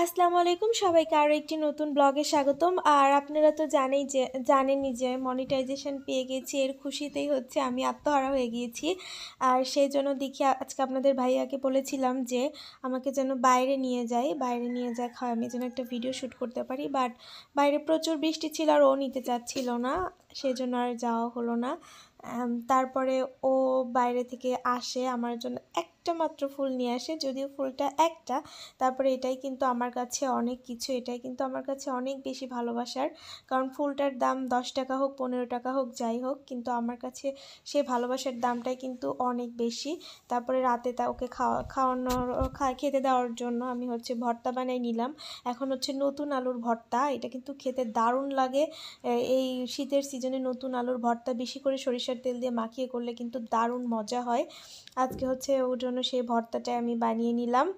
আসসালামু আলাইকুম সবাইকে আরও একটি নতুন ব্লগে স্বাগতম আর আপনারা তো জানেই যে জানেনই যে মনিটাইজেশন পেয়ে গেছি এর খুশিতেই হচ্ছে আমি আত্মহারা হয়ে গিয়েছি আর সেই জন্য দেখি আজকে আপনাদের ভাইয়াকে বলেছিলাম যে আমাকে যেন বাইরে নিয়ে যায় বাইরে নিয়ে যায় খাওয়া আমি যেন একটা ভিডিও শ্যুট করতে পারি বাট বাইরে প্রচুর বৃষ্টি ছিল আর ও নিতে চাচ্ছিল না সেই জন্য আর যাওয়া হলো না তারপরে ও বাইরে থেকে আসে আমার জন্য একটা মাত্র ফুল নিয়ে আসে যদিও ফুলটা একটা তারপরে এটাই কিন্তু আমার কাছে অনেক কিছু এটাই কিন্তু আমার কাছে অনেক বেশি ভালোবাসার কারণ ফুলটার দাম দশ টাকা হোক পনেরো টাকা হোক যাই হোক কিন্তু আমার কাছে সে ভালোবাসার দামটাই কিন্তু অনেক বেশি তারপরে রাতে তা ওকে খাওয়া খাওয়ানোর খেতে দেওয়ার জন্য আমি হচ্ছে ভর্তা বানাই নিলাম এখন হচ্ছে নতুন আলুর ভর্তা এটা কিন্তু খেতে দারুণ লাগে এই শীতের সিজনে নতুন আলুর ভর্তা বেশি করে সরিষা সরষের তেল দিয়ে মাখিয়ে করলে কিন্তু দারুণ মজা হয় আজকে হচ্ছে ওর জন্য সেই ভর্তাটাই আমি বানিয়ে নিলাম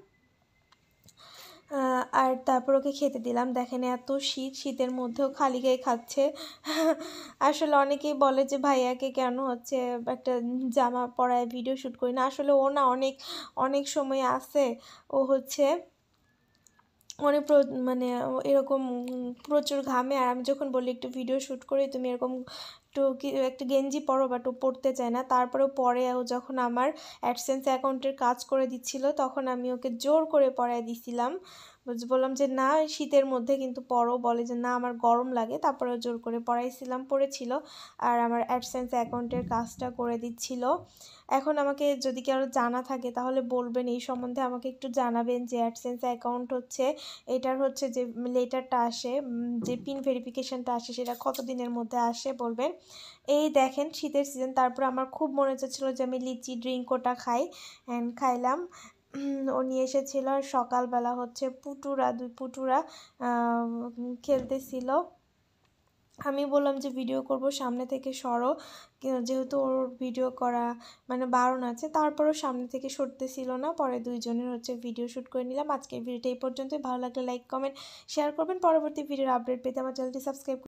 আর তারপর ওকে খেতে দিলাম দেখেন এত শীত শীতের মধ্যেও খালি গায়ে খাচ্ছে আসলে অনেকেই বলে যে ভাইয়াকে কেন হচ্ছে একটা জামা পরায় ভিডিও শ্যুট করি না আসলে ও না অনেক অনেক সময় আছে ও হচ্ছে অনেক মানে এরকম প্রচুর ঘামে আর আমি যখন বলি একটু ভিডিও শ্যুট করে তুমি এরকম একটু কি একটা গেঞ্জি পরো বা একটু পরতে চায় না তারপরেও পরে ও যখন আমার অ্যাডসেন্স অ্যাকাউন্টের কাজ করে দিচ্ছিল তখন আমি ওকে জোর করে পরায় দিছিলাম বললাম যে না শীতের মধ্যে কিন্তু পরো বলে যে না আমার গরম লাগে তারপরে জোর করে পড়াইছিলাম পড়েছিল আর আমার অ্যাডসেন্স অ্যাকাউন্টের কাজটা করে দিচ্ছিল এখন আমাকে যদি কারো জানা থাকে তাহলে বলবেন এই সম্বন্ধে আমাকে একটু জানাবেন যে অ্যাডসেন্স অ্যাকাউন্ট হচ্ছে এটার হচ্ছে যে লেটারটা আসে যে পিন ভেরিফিকেশানটা আসে সেটা কত দিনের মধ্যে আসে বলবেন এই দেখেন শীতের সিজন তারপর আমার খুব মনে হচ্ছিলো যে আমি লিচি ড্রিঙ্ক ওটা খাই অ্যান্ড খাইলাম ও নিয়ে এসেছিল আর সকালবেলা হচ্ছে পুটুরা দুই পুটুরা খেলতেছিল আমি বললাম যে ভিডিও করব সামনে থেকে সরো যেহেতু ওর ভিডিও করা মানে বারণ আছে তারপরও সামনে থেকে সরতে ছিল না পরে দুইজনের হচ্ছে ভিডিও শ্যুট করে নিলাম আজকের ভিডিওটা এই পর্যন্তই ভালো লাগলে লাইক কমেন্ট শেয়ার করবেন পরবর্তী ভিডিওর আপডেট পেতে আমার চ্যানেলটি সাবস্ক্রাইব